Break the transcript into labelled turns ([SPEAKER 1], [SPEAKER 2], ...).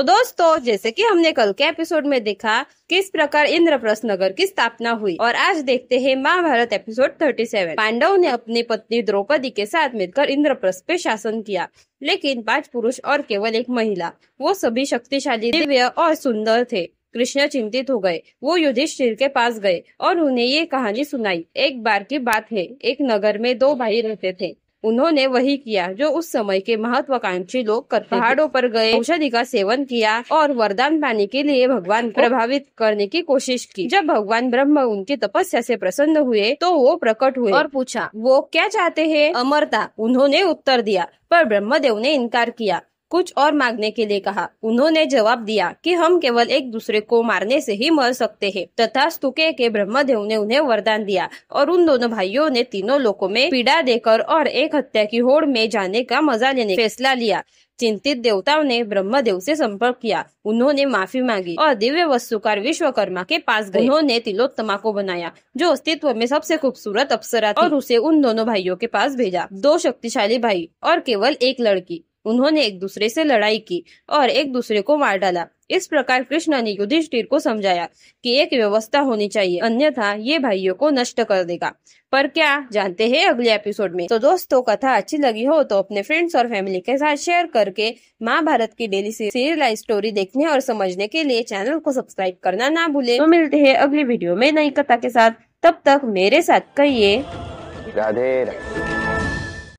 [SPEAKER 1] तो दोस्तों जैसे कि हमने कल के एपिसोड में देखा किस प्रकार इंद्रप्रस्थ नगर की स्थापना हुई और आज देखते हैं महाभारत एपिसोड 37 पांडव ने अपनी पत्नी द्रौपदी के साथ मिलकर इंद्रप्रस्थ पे शासन किया लेकिन पांच पुरुष और केवल एक महिला वो सभी शक्तिशाली दिव्य और सुंदर थे कृष्ण चिंतित हो गए वो युधिष्ठिर के पास गए और उन्हें ये कहानी सुनाई एक बार की बात है एक नगर में दो भाई रहते थे उन्होंने वही किया जो उस समय के महत्वाकांक्षी लोग कर हाँ पहाड़ों पर गए औषधि का सेवन किया और वरदान पाने के लिए भगवान को प्रभावित करने की कोशिश की जब भगवान ब्रह्म उनकी तपस्या से प्रसन्न हुए तो वो प्रकट हुए और पूछा वो क्या चाहते हैं अमरता उन्होंने उत्तर दिया पर ब्रह्मदेव ने इनकार किया कुछ और मांगने के लिए कहा उन्होंने जवाब दिया कि हम केवल एक दूसरे को मारने से ही मर सकते हैं तथा स्तुके के ब्रह्मदेव ने उन्हें वरदान दिया और उन दोनों भाइयों ने तीनों लोगों में पीड़ा देकर और एक हत्या की होड़ में जाने का मजा लेने फैसला लिया चिंतित देवताओं ने ब्रह्मदेव से संपर्क किया उन्होंने माफी मांगी और दिव्य वस्तुकार विश्वकर्मा के पास गए उन्होंने तिलोत्तमा को बनाया जो अस्तित्व में सबसे खूबसूरत अप्सरा और उसे उन दोनों भाइयों के पास भेजा दो शक्तिशाली भाई और केवल एक लड़की उन्होंने एक दूसरे से लड़ाई की और एक दूसरे को मार डाला इस प्रकार कृष्ण ने युधिष्ठिर को समझाया कि एक व्यवस्था होनी चाहिए अन्यथा ये भाइयों को नष्ट कर देगा पर क्या जानते हैं अगले एपिसोड में तो दोस्तों कथा अच्छी लगी हो तो अपने फ्रेंड्स और फैमिली के साथ शेयर करके महाभारत की डेली सीरियल स्टोरी देखने और समझने के लिए चैनल को सब्सक्राइब करना ना भूले तो मिलते हैं अगली वीडियो में नई कथा के साथ तब तक मेरे साथ कहिए राधे राधे